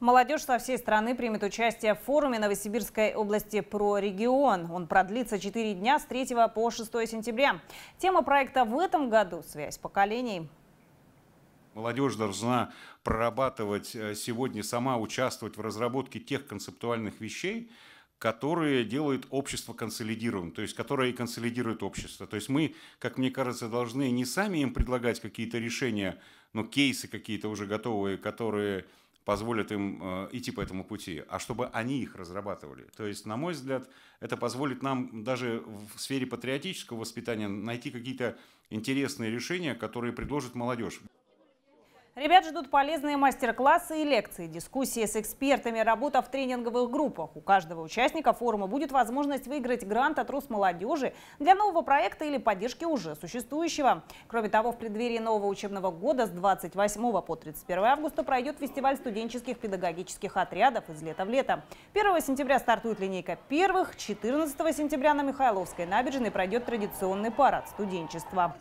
Молодежь со всей страны примет участие в форуме Новосибирской области «Про регион». Он продлится 4 дня с 3 по 6 сентября. Тема проекта в этом году – связь поколений. Молодежь должна прорабатывать э, сегодня, сама участвовать в разработке тех концептуальных вещей, которые делают общество консолидированным, то есть которые консолидируют общество. То есть мы, как мне кажется, должны не сами им предлагать какие-то решения, но кейсы какие-то уже готовые, которые позволят им э, идти по этому пути, а чтобы они их разрабатывали. То есть, на мой взгляд, это позволит нам даже в сфере патриотического воспитания найти какие-то интересные решения, которые предложит молодежь. Ребят ждут полезные мастер-классы и лекции, дискуссии с экспертами, работа в тренинговых группах. У каждого участника форума будет возможность выиграть грант от Росмолодежи для нового проекта или поддержки уже существующего. Кроме того, в преддверии нового учебного года с 28 по 31 августа пройдет фестиваль студенческих педагогических отрядов из лета в лето. 1 сентября стартует линейка первых, 14 сентября на Михайловской набережной пройдет традиционный парад студенчества.